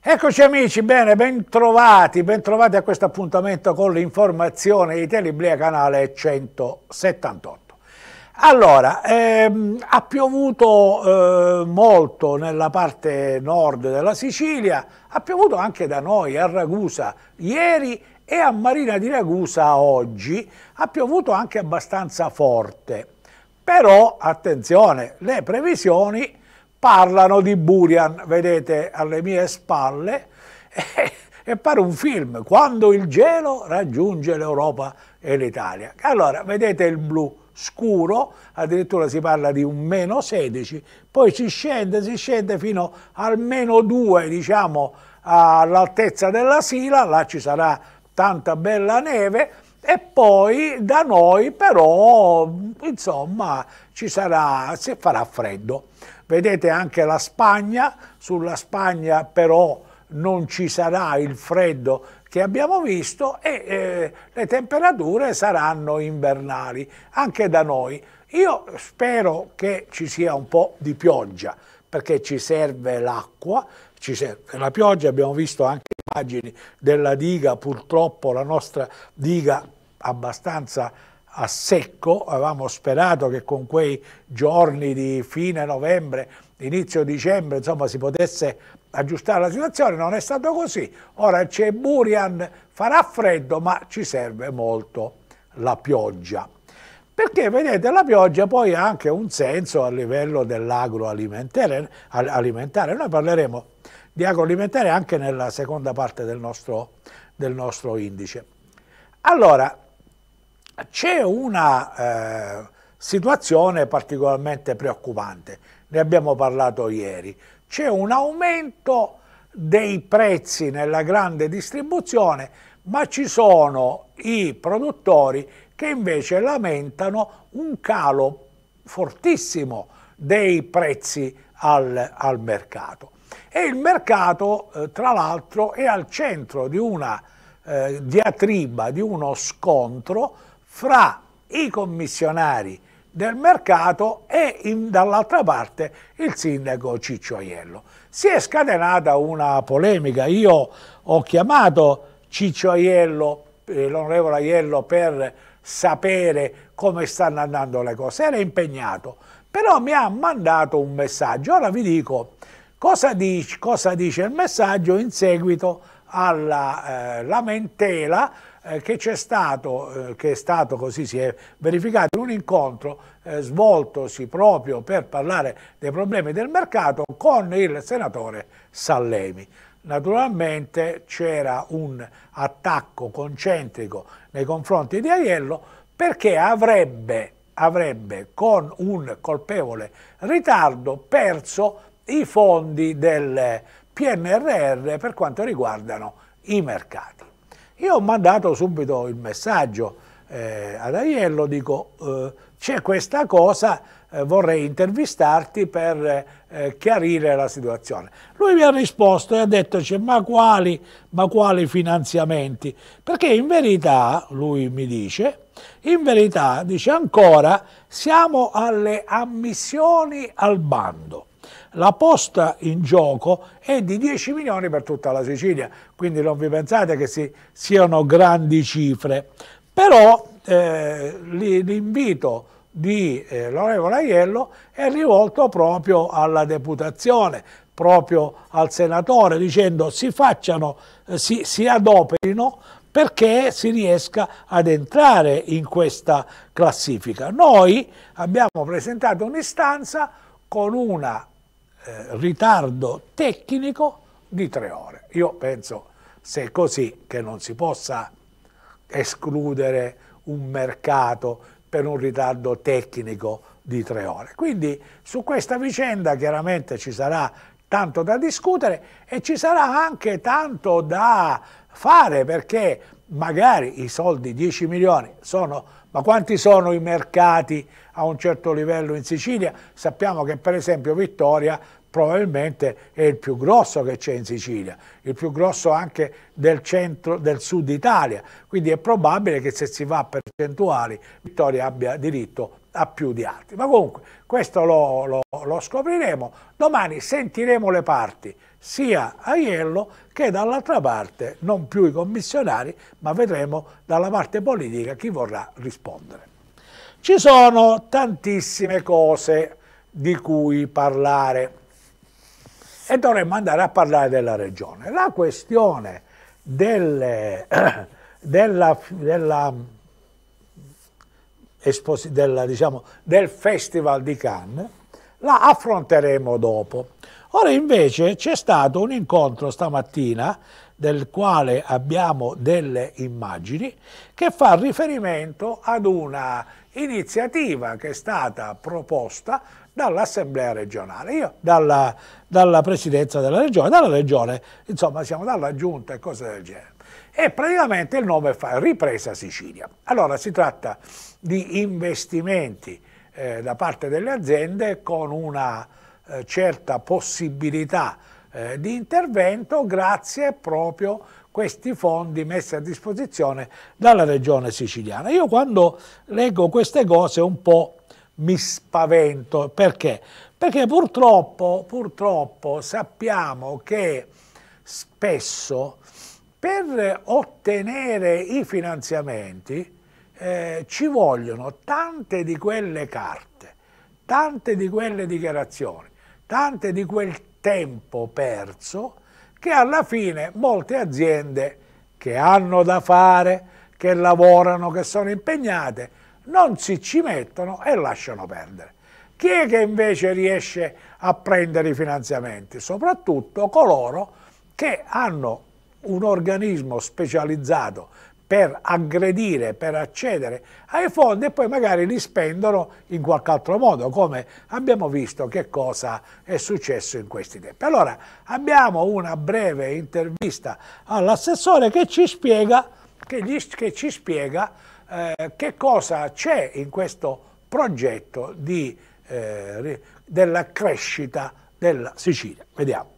Eccoci amici, bene, bentrovati, bentrovati a questo appuntamento con l'informazione di Teliblia canale 178. Allora, ehm, ha piovuto eh, molto nella parte nord della Sicilia, ha piovuto anche da noi a Ragusa ieri e a Marina di Ragusa oggi, ha piovuto anche abbastanza forte. Però, attenzione, le previsioni parlano di Burian, vedete alle mie spalle, e, e pare un film, quando il gelo raggiunge l'Europa e l'Italia. Allora, vedete il blu scuro, addirittura si parla di un meno 16, poi si scende, si scende fino al meno 2, diciamo, all'altezza della Sila, là ci sarà tanta bella neve, e poi da noi però, insomma, ci sarà, si farà freddo. Vedete anche la Spagna, sulla Spagna però non ci sarà il freddo che abbiamo visto e eh, le temperature saranno invernali anche da noi. Io spero che ci sia un po' di pioggia perché ci serve l'acqua, la pioggia, abbiamo visto anche immagini della diga, purtroppo la nostra diga abbastanza a secco, avevamo sperato che con quei giorni di fine novembre, inizio dicembre, insomma, si potesse aggiustare la situazione, non è stato così. Ora c'è Burian, farà freddo, ma ci serve molto la pioggia. Perché vedete la pioggia poi ha anche un senso a livello dell'agroalimentare, noi parleremo di agroalimentare anche nella seconda parte del nostro, del nostro indice. Allora, c'è una eh, situazione particolarmente preoccupante, ne abbiamo parlato ieri, c'è un aumento dei prezzi nella grande distribuzione, ma ci sono i produttori che invece lamentano un calo fortissimo dei prezzi al, al mercato. E il mercato, eh, tra l'altro, è al centro di una eh, diatriba, di uno scontro fra i commissionari del mercato e dall'altra parte il sindaco Ciccio Aiello. Si è scatenata una polemica, io ho chiamato Ciccio Aiello, eh, l'onorevole Aiello per sapere come stanno andando le cose, era impegnato, però mi ha mandato un messaggio, ora vi dico Cosa dice, cosa dice il messaggio in seguito alla eh, lamentela eh, che c'è stato, eh, che è stato così, si è verificato un incontro eh, svoltosi proprio per parlare dei problemi del mercato con il senatore Sallemi. Naturalmente c'era un attacco concentrico nei confronti di Aiello perché avrebbe, avrebbe con un colpevole ritardo perso i fondi del PNRR per quanto riguardano i mercati. Io ho mandato subito il messaggio eh, ad Aiello, dico eh, c'è questa cosa, eh, vorrei intervistarti per eh, chiarire la situazione. Lui mi ha risposto e ha detto cioè, ma quali, ma quali finanziamenti? Perché in verità, lui mi dice, in verità dice ancora siamo alle ammissioni al bando la posta in gioco è di 10 milioni per tutta la Sicilia, quindi non vi pensate che si, siano grandi cifre. Però eh, l'invito di eh, l'onorevole Aiello è rivolto proprio alla deputazione, proprio al senatore, dicendo si facciano, eh, si, si adoperino perché si riesca ad entrare in questa classifica. Noi abbiamo presentato un'istanza con una eh, ritardo tecnico di tre ore. Io penso, se è così, che non si possa escludere un mercato per un ritardo tecnico di tre ore. Quindi su questa vicenda chiaramente ci sarà tanto da discutere e ci sarà anche tanto da fare perché magari i soldi 10 milioni sono, ma quanti sono i mercati a un certo livello in Sicilia? Sappiamo che per esempio Vittoria probabilmente è il più grosso che c'è in Sicilia, il più grosso anche del centro, del sud Italia, quindi è probabile che se si va a percentuali Vittoria abbia diritto a più di altri. Ma comunque questo lo, lo, lo scopriremo, domani sentiremo le parti sia a Iello che dall'altra parte, non più i commissionari, ma vedremo dalla parte politica chi vorrà rispondere. Ci sono tantissime cose di cui parlare e dovremmo andare a parlare della regione. La questione delle, della, della, mm, della, diciamo, del Festival di Cannes la affronteremo dopo. Ora invece c'è stato un incontro stamattina del quale abbiamo delle immagini che fa riferimento ad una iniziativa che è stata proposta dall'Assemblea regionale, io dalla, dalla, Presidenza della Regione, dalla Regione, insomma siamo dalla Giunta e cose del genere. E praticamente il nome fa Ripresa Sicilia. Allora si tratta di investimenti eh, da parte delle aziende con una eh, certa possibilità eh, di intervento grazie proprio questi fondi messi a disposizione dalla regione siciliana. Io quando leggo queste cose un po' mi spavento, perché? Perché purtroppo, purtroppo sappiamo che spesso per ottenere i finanziamenti eh, ci vogliono tante di quelle carte, tante di quelle dichiarazioni, tante di quel tempo perso che alla fine molte aziende che hanno da fare, che lavorano, che sono impegnate, non si ci mettono e lasciano perdere. Chi è che invece riesce a prendere i finanziamenti? Soprattutto coloro che hanno un organismo specializzato per aggredire, per accedere ai fondi e poi magari li spendono in qualche altro modo, come abbiamo visto che cosa è successo in questi tempi. Allora abbiamo una breve intervista all'assessore che ci spiega, che gli, che ci spiega eh, che cosa c'è in questo progetto di, eh, della crescita della Sicilia. Vediamo.